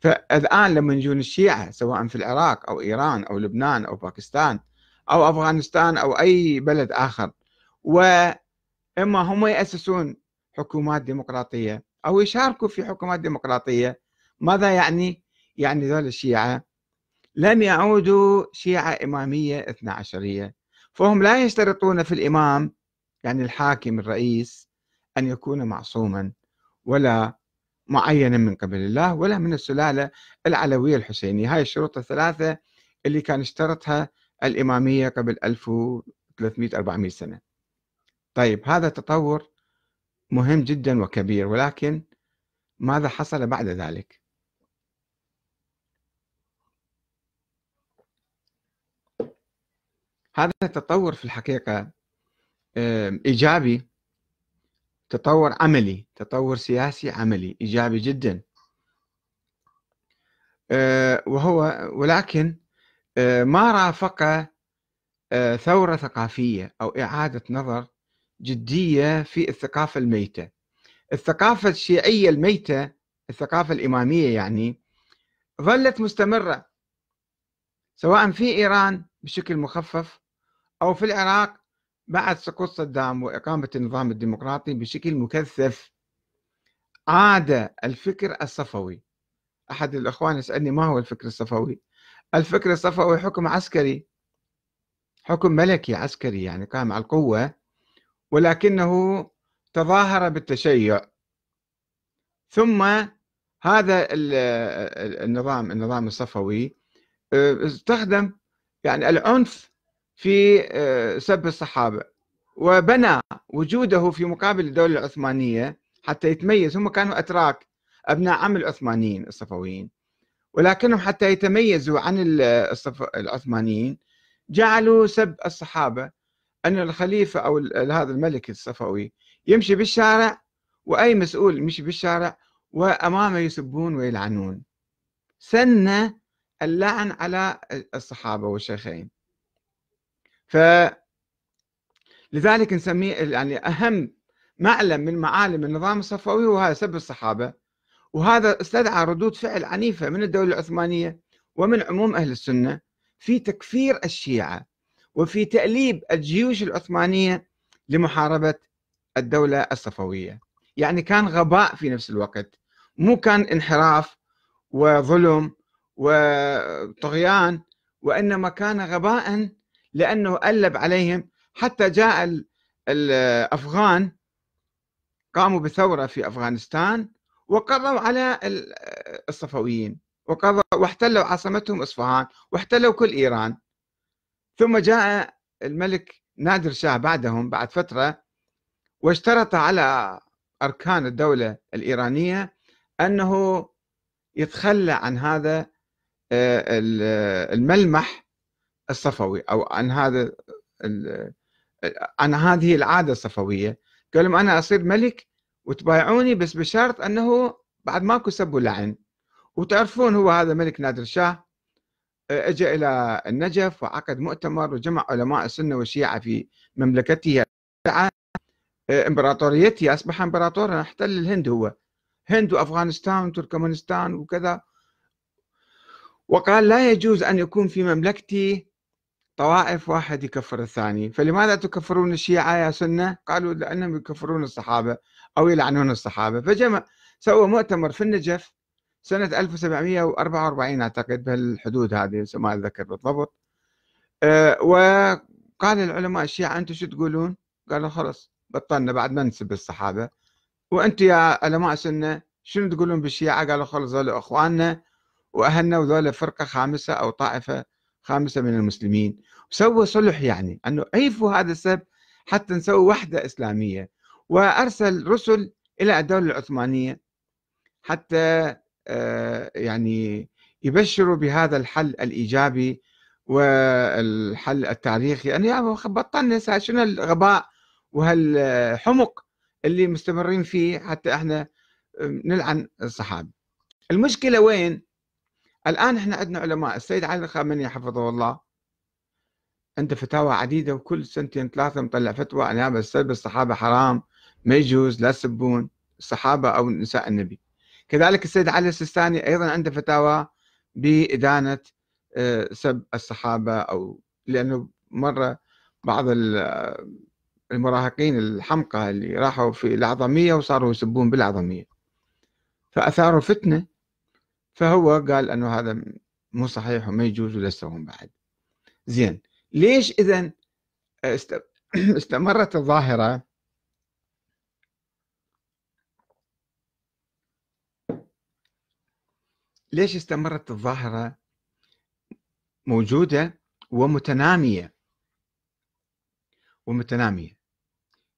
فالآن لما يجون الشيعة سواء في العراق أو إيران أو لبنان أو باكستان أو أفغانستان أو أي بلد آخر وإما هم يأسسون حكومات ديمقراطية أو يشاركوا في حكومات ديمقراطية ماذا يعني؟ يعني ذول الشيعة لم يعودوا شيعة إمامية اثنا عشرية فهم لا يشترطون في الإمام يعني الحاكم الرئيس أن يكون معصوما ولا معينة من قبل الله ولا من السلالة العلوية الحسينية هاي الشروط الثلاثة اللي كان اشترطها الإمامية قبل 1300-400 سنة طيب هذا تطور مهم جدا وكبير ولكن ماذا حصل بعد ذلك هذا التطور في الحقيقة إيجابي تطور عملي تطور سياسي عملي إيجابي جدا آه، وهو ولكن آه، ما رافقه آه، ثورة ثقافية أو إعادة نظر جدية في الثقافة الميتة الثقافة الشيعية الميتة الثقافة الإمامية يعني ظلت مستمرة سواء في إيران بشكل مخفف أو في العراق بعد سقوط صدام وإقامة النظام الديمقراطي بشكل مكثف عاد الفكر الصفوي أحد الأخوان يسألني ما هو الفكر الصفوي الفكر الصفوي حكم عسكري حكم ملكي عسكري يعني قام على القوة ولكنه تظاهر بالتشيع ثم هذا النظام النظام الصفوي آه، استخدم يعني العنف في آه، سب الصحابة وبنى وجوده في مقابل الدولة العثمانية حتى يتميز هم كانوا أتراك أبناء عم العثمانيين الصفويين ولكنهم حتى يتميزوا عن آه، العثمانيين جعلوا سب الصحابة أن الخليفة أو آه، هذا الملك الصفوي يمشي بالشارع وأي مسؤول يمشي بالشارع وأمامه يسبون ويلعنون سن اللعن على الصحابة والشيخين ف لذلك نسميه يعني اهم معلم من معالم النظام الصفوي هو هذا سب الصحابه وهذا استدعى ردود فعل عنيفه من الدوله العثمانيه ومن عموم اهل السنه في تكفير الشيعه وفي تاليب الجيوش العثمانيه لمحاربه الدوله الصفويه يعني كان غباء في نفس الوقت مو كان انحراف وظلم وطغيان وانما كان غباء لأنه قلب عليهم حتى جاء الأفغان قاموا بثورة في أفغانستان وقضوا على الصفويين وقضوا واحتلوا عاصمتهم إصفهان واحتلوا كل إيران ثم جاء الملك نادر شاه بعدهم بعد فترة واشترط على أركان الدولة الإيرانية أنه يتخلى عن هذا آه، الملمح الصفوي او عن هذا عن هذه العاده الصفويه قال لهم انا اصير ملك وتبايعوني بس بشرط انه بعد ماكو سب ولعن وتعرفون هو هذا ملك نادر شاه اجى الى النجف وعقد مؤتمر وجمع علماء السنه والشيعه في مملكته امبراطوريته اصبح امبراطورا احتل الهند هو هند وافغانستان وتركمانستان وكذا وقال لا يجوز ان يكون في مملكتي طوائف واحد يكفر الثاني فلماذا تكفرون الشيعة يا سنة قالوا لأنهم يكفرون الصحابة أو يلعنون الصحابة فجمع سوى مؤتمر في النجف سنة 1744 أعتقد بهالحدود هذه ما أتذكر بالضبط أه وقال العلماء الشيعة أنتم شو تقولون قالوا خلص بطلنا بعد ما نسب الصحابة وأنتم يا علماء سنة شنو تقولون بالشيعة قالوا خلص ذولا إخواننا وأهلنا وذولا فرقة خامسة أو طائفة خامسة من المسلمين سووا صلح يعني أنه عيفوا هذا السب حتى نسوي وحدة إسلامية وأرسل رسل إلى الدولة العثمانية حتى آه، يعني يبشروا بهذا الحل الإيجابي والحل التاريخي يعني يا يعني بطلنا شنو الغباء وهالحمق اللي مستمرين فيه حتى احنا آه، نلعن الصحابة المشكلة وين؟ الآن احنا عندنا علماء السيد علي الخامنئي حفظه الله عنده فتاوى عديدة وكل سنتين ثلاثة مطلع فتوى عن هذا السلب الصحابة حرام ما يجوز لا تسبون الصحابة أو نساء النبي كذلك السيد علي السيستاني أيضا عنده فتاوى بإدانة آه، سب الصحابة أو لأنه مرة بعض آه، المراهقين الحمقى اللي راحوا في العظميه وصاروا يسبون بالعظميه فأثاروا فتنة فهو قال انه هذا مو صحيح وما يجوز ولا هم بعد زين ليش اذا استمرت الظاهره ليش استمرت الظاهره موجوده ومتناميه ومتناميه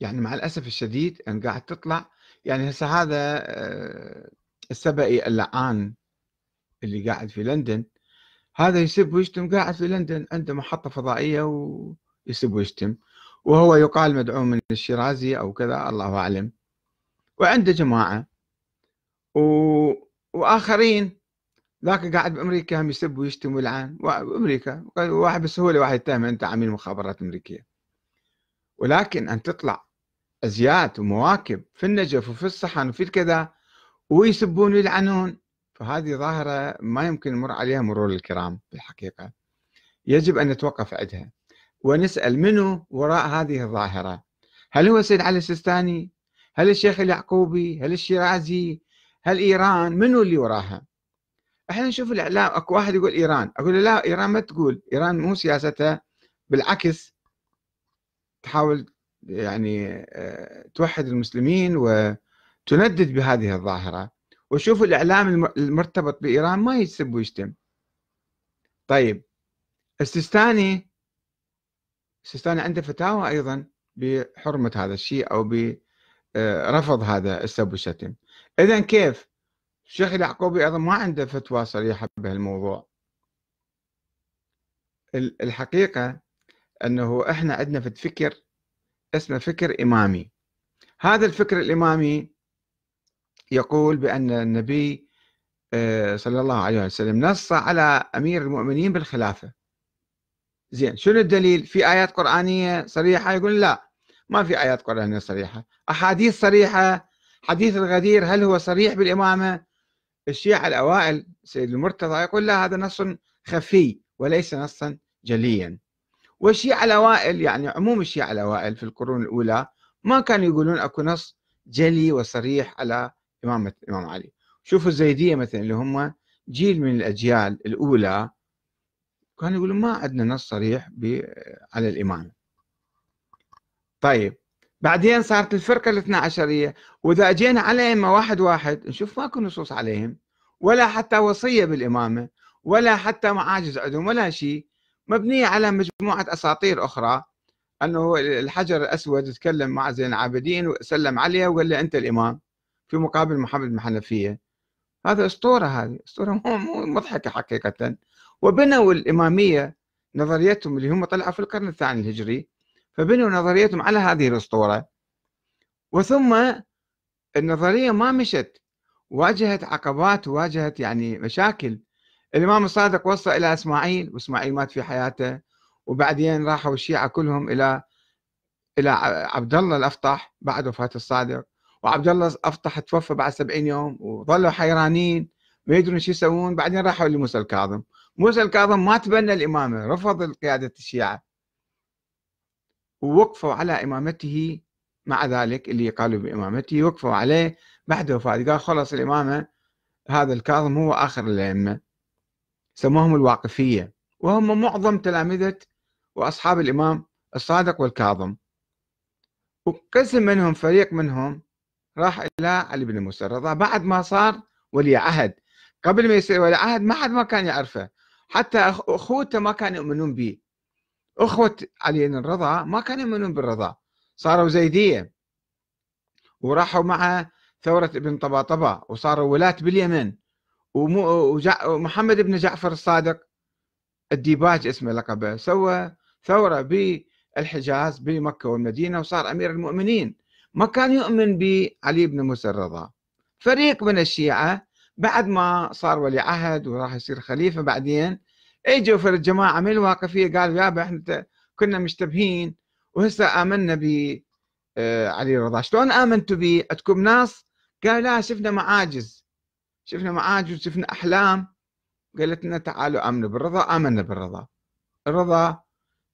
يعني مع الاسف الشديد ان قاعد تطلع يعني هسه هذا آه، السبئي اللعان اللي قاعد في لندن هذا يسب ويشتم قاعد في لندن عنده محطة فضائية ويسب ويشتم وهو يقال مدعوم من الشيرازي أو كذا الله أعلم وعنده جماعة و... وآخرين ذاك قاعد بأمريكا هم يسب ويشتم ويلعن وأمريكا واحد بسهولة واحد يتهم أنت عميل مخابرات أمريكية ولكن أن تطلع أزيات ومواكب في النجف وفي الصحن وفي الكذا ويسبون ويلعنون فهذه ظاهرة ما يمكن نمر عليها مرور الكرام بالحقيقة يجب أن نتوقف عندها ونسأل منو وراء هذه الظاهرة هل هو السيد علي السيستاني هل الشيخ اليعقوبي هل الشيرازي هل إيران منو اللي وراها احنا نشوف الاعلام اكو واحد يقول ايران اقول له لا ايران ما تقول ايران مو سياستها بالعكس تحاول يعني آه، توحد المسلمين وتندد بهذه الظاهره وشوفوا الإعلام المرتبط بإيران ما يسب ويشتم طيب السيستاني السيستاني عنده فتاوى أيضا بحرمة هذا الشيء أو برفض هذا السب والشتم إذا كيف الشيخ اليعقوبي أيضا ما عنده فتوى صريحة بهالموضوع الحقيقة أنه إحنا عندنا في الفكر اسمه فكر إمامي هذا الفكر الإمامي يقول بأن النبي آه، صلى الله عليه وسلم نص على أمير المؤمنين بالخلافة زين شنو الدليل في آيات قرآنية صريحة يقول لا ما في آيات قرآنية صريحة أحاديث صريحة حديث الغدير هل هو صريح بالإمامة الشيعة الأوائل سيد المرتضى يقول لا هذا نص خفي وليس نصا جليا والشيعة الأوائل يعني عموم الشيعة الأوائل في القرون الأولى ما كانوا يقولون أكو نص جلي وصريح على إمامة الإمام علي شوفوا الزيدية مثلا اللي هم جيل من الأجيال الأولى كانوا يقولون ما عندنا نص صريح على الإمامة طيب بعدين صارت الفرقة الاثنى عشرية وإذا أجينا على واحد واحد نشوف ماكو نصوص عليهم ولا حتى وصية بالإمامة ولا حتى معاجز عندهم ولا شيء مبنية على مجموعة أساطير أخرى أنه الحجر الأسود تكلم مع زين العابدين وسلم عليه وقال له أنت الإمام في مقابل محمد الحنفية هذا أسطورة هذه أسطورة مو مضحكة حقيقة وبنوا الإمامية نظريتهم اللي هم طلعوا في القرن الثاني الهجري فبنوا نظريتهم على هذه الأسطورة وثم النظرية ما مشت واجهت عقبات واجهت يعني مشاكل الإمام الصادق وصل إلى إسماعيل وإسماعيل مات في حياته وبعدين راحوا الشيعة كلهم إلى إلى عبد الله الأفطح بعد وفاة الصادق وعبد الله افطح توفى بعد 70 يوم وظلوا حيرانين ما يدرون شو يسوون بعدين راحوا لموسى الكاظم موسى الكاظم ما تبنى الامامه رفض قياده الشيعه ووقفوا على امامته مع ذلك اللي قالوا بامامته وقفوا عليه بعد وفاته قال خلص الامامه هذا الكاظم هو اخر الائمه سموهم الواقفيه وهم معظم تلامذه واصحاب الامام الصادق والكاظم وقسم منهم فريق منهم راح الى علي بن موسى الرضا بعد ما صار ولي عهد قبل ما يصير ولي عهد ما حد ما كان يعرفه حتى اخوته ما كانوا يؤمنون به اخوه علي بن الرضا ما كانوا يؤمنون بالرضا صاروا زيديه وراحوا مع ثوره ابن طباطبا وصاروا ولاه باليمن ومحمد بن جعفر الصادق الديباج اسمه لقبه سوى ثوره بالحجاز بمكه والمدينه وصار امير المؤمنين ما كان يؤمن بعلي بن موسى الرضا فريق من الشيعة بعد ما صار ولي عهد وراح يصير خليفة بعدين اجوا في الجماعة من الواقفية قالوا يابا احنا كنا مشتبهين وهسه آمنا ب آه، علي الرضا شلون آمنتوا به عندكم ناس قال لا شفنا معاجز شفنا معاجز شفنا أحلام قالت لنا تعالوا آمنوا بالرضا آمنا بالرضا الرضا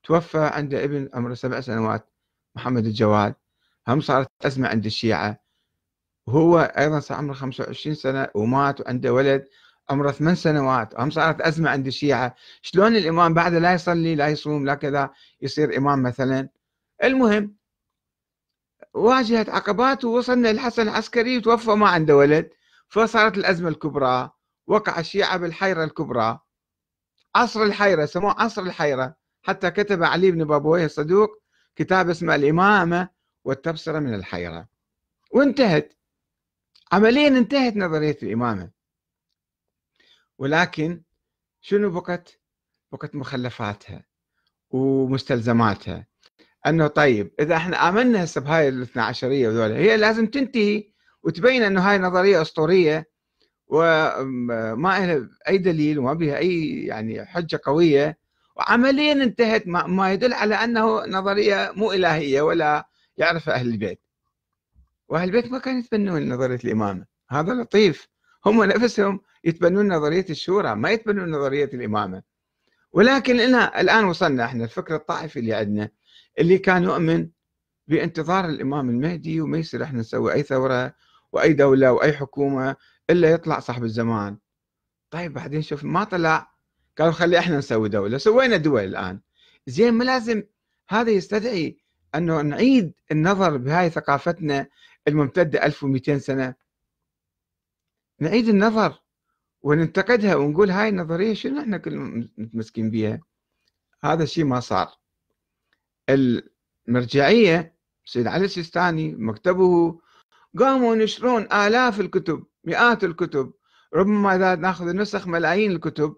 توفى عنده ابن عمره سبع سنوات محمد الجواد هم صارت أزمة عند الشيعة وهو أيضا صار عمره 25 سنة ومات وعنده ولد عمره ثمان سنوات هم صارت أزمة عند الشيعة شلون الإمام بعده لا يصلي لا يصوم لا كذا يصير إمام مثلا المهم واجهت عقبات ووصلنا للحسن العسكري وتوفى ما عنده ولد فصارت الأزمة الكبرى وقع الشيعة بالحيرة الكبرى عصر الحيرة سموه عصر الحيرة حتى كتب علي بن بابويه الصدوق كتاب اسمه الإمامة والتبصرة من الحيرة وانتهت عمليا انتهت نظرية الإمامة ولكن شنو بقت؟ بقت مخلفاتها ومستلزماتها انه طيب اذا احنا امنا هسه بهاي الاثنا عشريه وذولا هي لازم تنتهي وتبين انه هاي نظريه اسطوريه وما لها اي دليل وما بها اي يعني حجه قويه وعمليا انتهت ما يدل على انه نظريه مو الهيه ولا يعرف أهل البيت وأهل البيت ما كانوا يتبنون نظرية الإمامة هذا لطيف هم نفسهم يتبنون نظرية الشورى ما يتبنون نظرية الإمامة ولكن إنا الآن وصلنا إحنا الفكر الطائفي اللي عندنا اللي كان يؤمن بانتظار الإمام المهدي وما يصير إحنا نسوي أي ثورة وأي دولة وأي حكومة إلا يطلع صاحب الزمان طيب بعدين شوف ما طلع قالوا خلي احنا نسوي دولة سوينا دول الآن زين ما لازم هذا يستدعي أنه نعيد النظر بهاي ثقافتنا الممتدة 1200 سنة نعيد النظر وننتقدها ونقول هاي النظرية شنو احنا كلنا متمسكين بها هذا الشيء ما صار المرجعية سيد علي السيستاني مكتبه قاموا ينشرون آلاف الكتب مئات الكتب ربما إذا ناخذ النسخ ملايين الكتب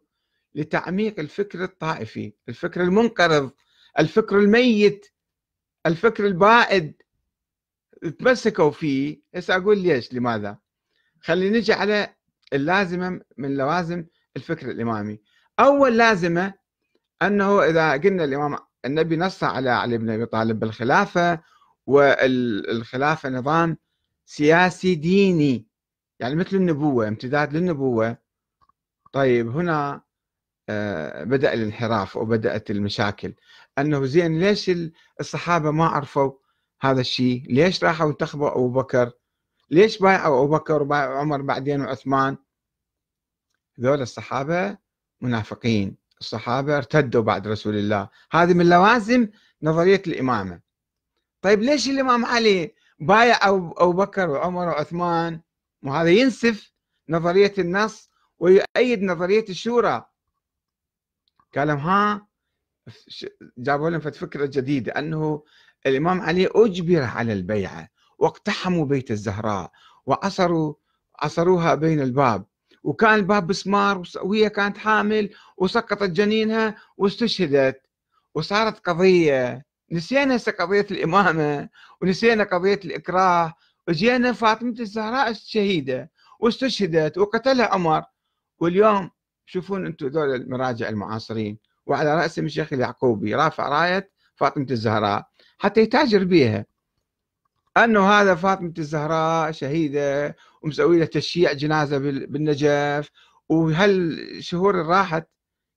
لتعميق الفكر الطائفي الفكر المنقرض الفكر الميت الفكر البائد تمسكوا فيه هسه اقول ليش لماذا خلينا نجي على اللازمه من لوازم الفكر الامامي اول لازمه انه اذا قلنا الامام النبي نص على علي بن ابي طالب بالخلافه والخلافه نظام سياسي ديني يعني مثل النبوه امتداد للنبوه طيب هنا آه، بدأ الانحراف وبدأت المشاكل انه زين ليش الصحابه ما عرفوا هذا الشيء؟ ليش راحوا انتخبوا ابو بكر؟ ليش بايعوا ابو بكر وبايعوا عمر بعدين وعثمان؟ ذول الصحابه منافقين، الصحابه ارتدوا بعد رسول الله، هذه من لوازم نظريه الامامه. طيب ليش الامام علي بايع ابو بكر وعمر وعثمان؟ وهذا ينسف نظريه النص ويؤيد نظريه الشورى. قال ها جابوا لهم فكرة جديدة أنه الإمام علي أجبر على البيعة واقتحموا بيت الزهراء وعصروا عصروها بين الباب وكان الباب بسمار وهي كانت حامل وسقطت جنينها واستشهدت وصارت قضية نسينا هسه قضية الإمامة ونسينا قضية الإكراه وجينا فاطمة الزهراء الشهيدة واستشهدت وقتلها عمر واليوم شوفون انتم ذول المراجع المعاصرين وعلى رأسهم الشيخ اليعقوبي رافع راية فاطمة الزهراء حتى يتاجر بها أنه هذا فاطمة الزهراء شهيدة ومسوي له تشييع جنازة بالنجف وهل شهور راحت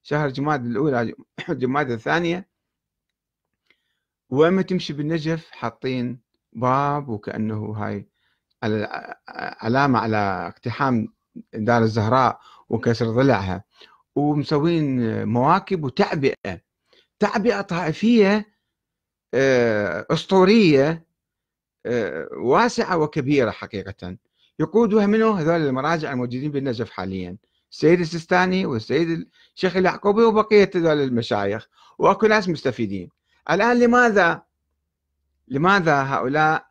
شهر جماد الأولى جماد الثانية وما تمشي بالنجف حاطين باب وكأنه هاي علامة على اقتحام دار الزهراء وكسر ضلعها ومسوين مواكب وتعبئه تعبئه طائفيه آه، اسطوريه آه، واسعه وكبيره حقيقه يقودها منه هذول المراجع الموجودين بالنجف حاليا السيد السيستاني والسيد الشيخ اليعقوبي وبقيه هذول المشايخ واكو ناس مستفيدين الان لماذا لماذا هؤلاء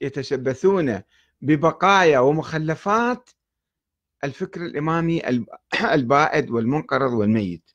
يتشبثون ببقايا ومخلفات الفكر الإمامي البائد والمنقرض والميت